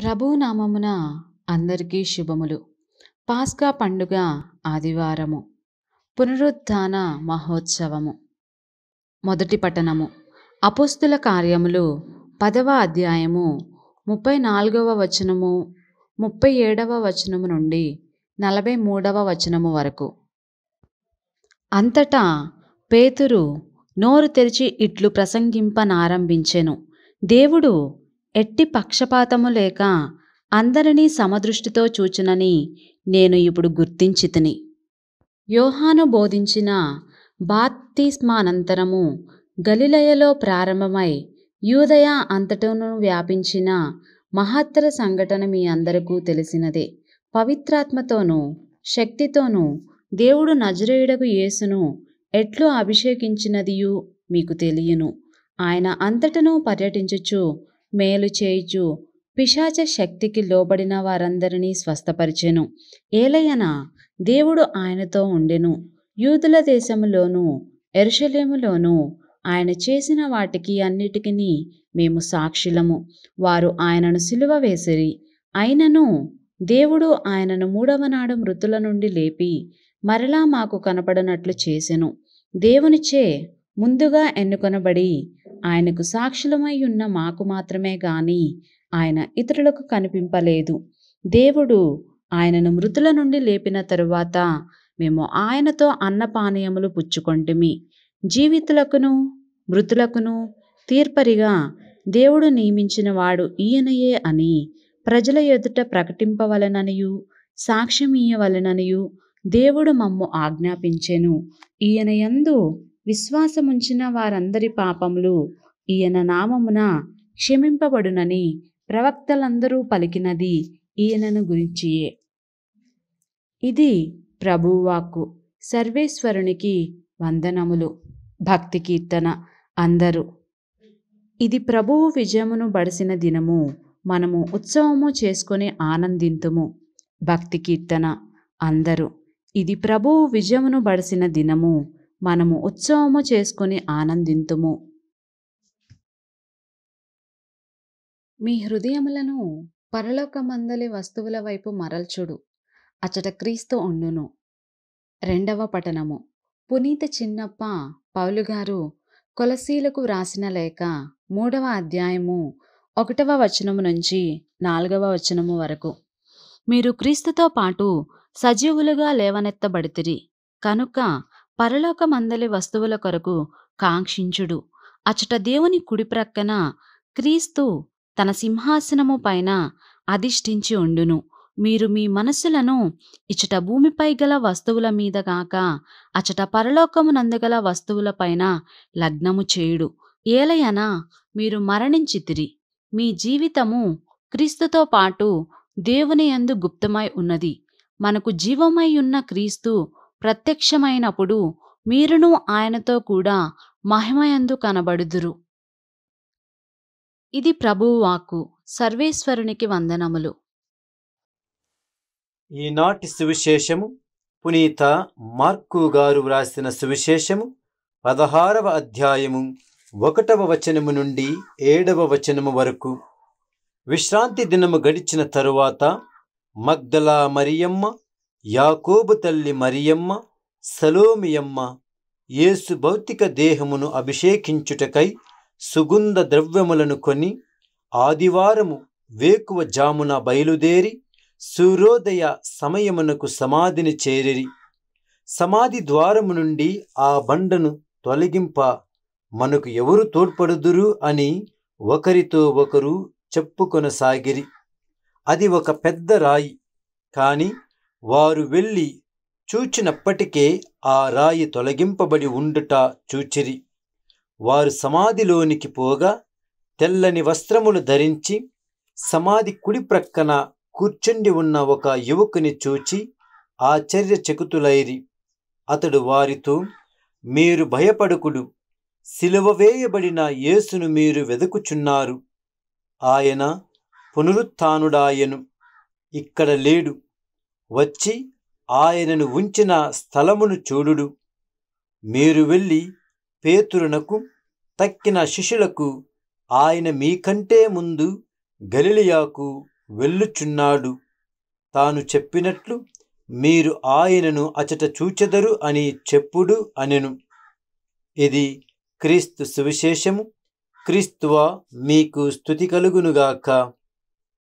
ప్రభునామమున అందరికీ శుభములు పాస్కా పండుగ ఆదివారము పునరుద్ధాన మహోత్సవము మొదటి పట్టణము అపుస్తుల కార్యములు పదవ అధ్యాయము ముప్పై నాలుగవ వచనము ముప్పై ఏడవ వచనము నుండి నలభై మూడవ వచనము వరకు అంతటా పేతురు నోరు తెరిచి ఇట్లు ప్రసంగింపనారంభించెను దేవుడు ఎట్టి పక్షపాతము లేక అందరినీ సమదృష్టితో చూచునని నేను ఇప్పుడు గుర్తించితిని యోహాను బోధించిన బాత్తిస్మానంతరము గలిలయలో ప్రారంభమై యూదయ అంతటను వ్యాపించిన మహత్తర సంఘటన మీ అందరికూ తెలిసినదే పవిత్రాత్మతోనూ శక్తితోనూ దేవుడు నజరేయుడకు యేసును ఎట్లు అభిషేకించినదియు మీకు తెలియను ఆయన అంతటను పర్యటించుచు మేలు చేయుచు పిశాచ శక్తికి లోబడిన వారందరినీ స్వస్థపరిచెను ఏలయన దేవుడు ఆయనతో ఉండెను యూదుల దేశములోనూ ఎరుషలేములోనూ ఆయన చేసిన వాటికి అన్నిటికీ మేము సాక్షులము వారు ఆయనను సిలువ వేసిరి అయినను దేవుడు ఆయనను మూడవ నాడు మృతుల నుండి లేపి మరలా మాకు కనపడనట్లు చేసెను దేవునిచే ముందుగా ఎన్నుకొనబడి ఆయనకు సాక్షులమై ఉన్న మాకు మాత్రమే గాని ఆయన ఇతరులకు కనిపింపలేదు దేవుడు ఆయనను మృతుల నుండి లేపిన తరువాత మేము ఆయనతో అన్నపానీయములు పుచ్చుకొంటిమి జీవితులకును మృతులకును తీర్పరిగా దేవుడు నియమించిన వాడు ఈయనయే అని ప్రజల ఎదుట ప్రకటింపవలననియు సాక్ష్యమీయవలననియు దేవుడు మమ్ము ఆజ్ఞాపించెను ఈయన యందు విశ్వాసముంచిన వారందరి పాపములు ఈయన నామమున క్షమింపబడునని ప్రవక్తలందరూ పలికినది ఈయనను గురించియే ఇది ప్రభువాక్కు సర్వేశ్వరునికి వందనములు భక్తి కీర్తన అందరూ ఇది ప్రభువు విజయమును బడిసిన దినము మనము ఉత్సవము చేసుకుని ఆనందింతుము భక్తి కీర్తన అందరూ ఇది ప్రభువు విజయమును బడిసిన దినము మనము ఉత్సవము చేసుకుని ఆనందింతుము మీ హృదయములను పరలోక మందలి వస్తువుల వైపు మరల్చుడు అచట క్రీస్తు ఉండును రెండవ పఠనము పునీత చిన్నప్ప పౌలుగారు కొలసీలకు వ్రాసిన లేఖ మూడవ అధ్యాయము ఒకటవ వచనము నుంచి నాలుగవ వచనము వరకు మీరు క్రీస్తుతో పాటు సజీవులుగా లేవనెత్తబడితిరి కనుక పరలోకమందలి వస్తువుల కొరకు కాంక్షించుడు అచట దేవుని కుడిప్రక్కన క్రీస్తు తన సింహాసనము పైన అధిష్ఠించి ఉండును మీరు మీ మనస్సులను ఇచట భూమిపై గల వస్తువుల మీద గాక అచట పరలోకమునందుగల వస్తువులపైన లగ్నము చేయుడు ఏలయనా మీరు మరణించితిరి మీ జీవితము క్రీస్తుతో పాటు దేవుని యందు గుప్తమై ఉన్నది మనకు జీవమై ఉన్న క్రీస్తు ప్రత్యక్షమైనప్పుడు మీరును ఆయనతో కూడా మహిమయందు కనబడుదురు ఇది ప్రభువాకు సర్వేశ్వరునికి వందనములు ఈనాటి సువిశేషము పునీత మార్కు గారు వ్రాసిన సువిశేషము పదహారవ అధ్యాయము ఒకటవ వచనము నుండి ఏడవ వచనము వరకు విశ్రాంతి దినము గడిచిన తరువాత మగ్దలా మరియమ్మ యాకోబు తల్లి మరియమ్మ సలోమియమ్మ యేసు భౌతిక దేహమును అభిషేకించుటకై సుగంధ ద్రవ్యములను కొని ఆదివారము వేకువ జామున బయలుదేరి సూర్యోదయ సమయమునకు సమాధిని చేరిరి సమాధి ద్వారము నుండి ఆ బండను తొలగింప మనకు ఎవరు తోడ్పడుదురు అని ఒకరితో ఒకరు చెప్పుకొనసాగిరి అది ఒక పెద్ద రాయి కానీ వారు వెళ్ళి చూచినప్పటికే ఆ రాయి తొలగింపబడి ఉండుట చూచిరి వారు సమాధిలోనికి పోగా తెల్లని వస్త్రములు ధరించి సమాధి కుడి ప్రక్కన కూర్చుండి ఉన్న ఒక యువకుని చూచి ఆశ్చర్య చెకుతులైరి అతడు వారితో మీరు భయపడుకుడు సిలువ వేయబడిన యేసును మీరు వెదుకుచున్నారు ఆయన పునరుత్నుడాయను ఇక్కడ లేడు వచ్చి ఆయనను ఉంచిన స్థలమును చూడుడు మీరు వెళ్ళి పేతురునకు తక్కిన శిష్యులకు ఆయన మీకంటే ముందు గలిలియాకు వెళ్ళుచున్నాడు తాను చెప్పినట్లు మీరు ఆయనను అచట చూచెదరు అని చెప్పుడు అనెను ఇది క్రీస్తు సువిశేషము క్రీస్తువా మీకు స్థుతి కలుగునుగాక